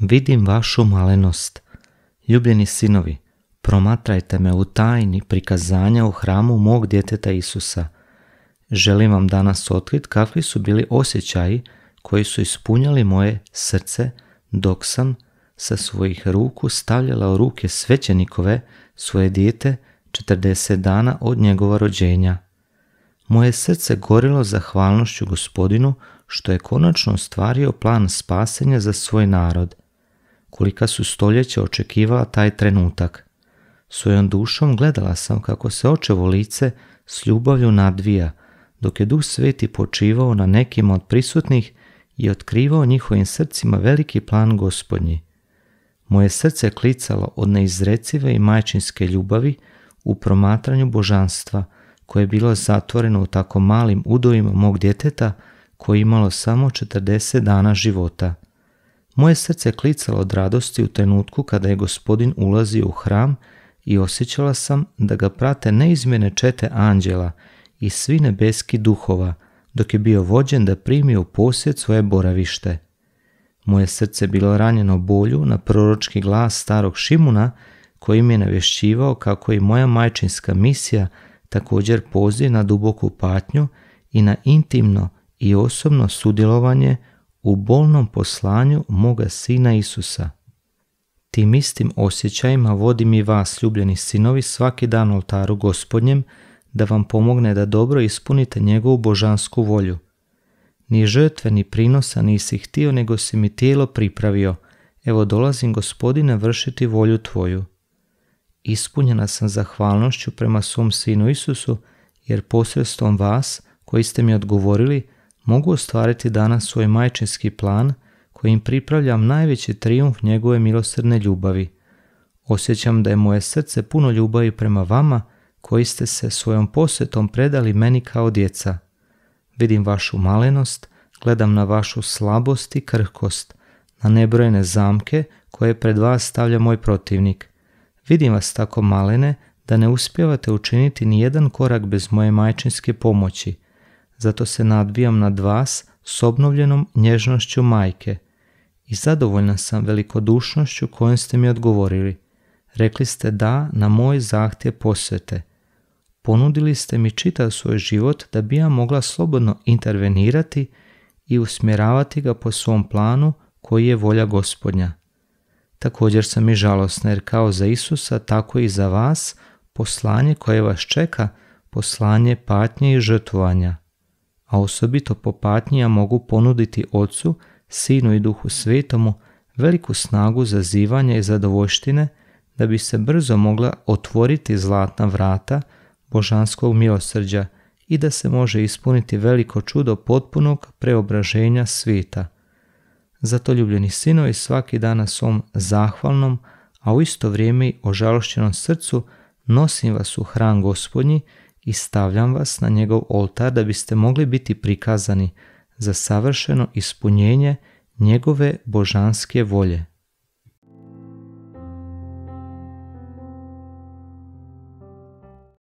vidim vašu malenost. Ljubljeni sinovi, promatrajte me u tajni prikazanja u hramu mog djeteta Isusa. Želim vam danas otkriti kakvi su bili osjećaji koji su ispunjali moje srce dok sam sa svojih ruku stavljala u ruke svećenikove svoje dijete 40 dana od njegova rođenja. Moje srce gorilo zahvalnošću gospodinu što je konačno ostvario plan spasenja za svoj narod – kolika su stoljeća očekivala taj trenutak. Svojom dušom gledala sam kako se očevo lice s ljubavlju nadvija, dok je duh sveti počivao na nekima od prisutnih i otkrivao njihovim srcima veliki plan gospodnji. Moje srce klicalo od neizrecive i majčinske ljubavi u promatranju božanstva koje je bilo zatvoreno u tako malim udovima mog djeteta koji je imalo samo 40 dana života. Moje srce klicalo od radosti u trenutku kada je gospodin ulazio u hram i osjećala sam da ga prate neizmjene čete anđela i svi nebeski duhova, dok je bio vođen da primi u posjed svoje boravište. Moje srce bilo ranjeno bolju na proročki glas starog Šimuna koji mi je navješćivao kako i moja majčinska misija također poziv na duboku patnju i na intimno i osobno sudjelovanje – u bolnom poslanju moga Sina Isusa. Tim istim osjećajima vodim i vas, ljubljeni sinovi, svaki dan oltaru gospodnjem, da vam pomogne da dobro ispunite njegovu božansku volju. Ni žrtve, ni prinosa nisi htio, nego si mi tijelo pripravio. Evo dolazim, gospodine, vršiti volju tvoju. Ispunjena sam zahvalnošću prema svom sinu Isusu, jer posredstvom vas, koji ste mi odgovorili, mogu ostvariti danas svoj majčinski plan kojim pripravljam najveći trijumf njegove milosrdne ljubavi. Osjećam da je moje srce puno ljubavi prema vama koji ste se svojom posjetom predali meni kao djeca. Vidim vašu malenost, gledam na vašu slabost i krhkost, na nebrojene zamke koje pred vas stavlja moj protivnik. Vidim vas tako malene da ne uspijevate učiniti ni jedan korak bez moje majčinske pomoći – zato se nadvijam nad vas s obnovljenom nježnošću majke i zadovoljna sam velikodušnošću kojom ste mi odgovorili. Rekli ste da na moj zahtje posvete. Ponudili ste mi čitav svoj život da bi ja mogla slobodno intervenirati i usmjeravati ga po svom planu koji je volja gospodnja. Također sam i žalosna jer kao za Isusa, tako i za vas, poslanje koje vas čeka, poslanje patnje i žrtvovanja a osobito popatnija mogu ponuditi Ocu, Sinu i Duhu Svetomu veliku snagu zazivanja i zadovoljštine da bi se brzo mogla otvoriti zlatna vrata božanskog milosrđa i da se može ispuniti veliko čudo potpunog preobraženja svijeta. Zato ljubljeni sinovi svaki dan na svom zahvalnom, a u isto vrijeme i ožalošćenom srcu nosim vas u hran gospodnji, i stavljam vas na njegov oltar da biste mogli biti prikazani za savršeno ispunjenje njegove božanske volje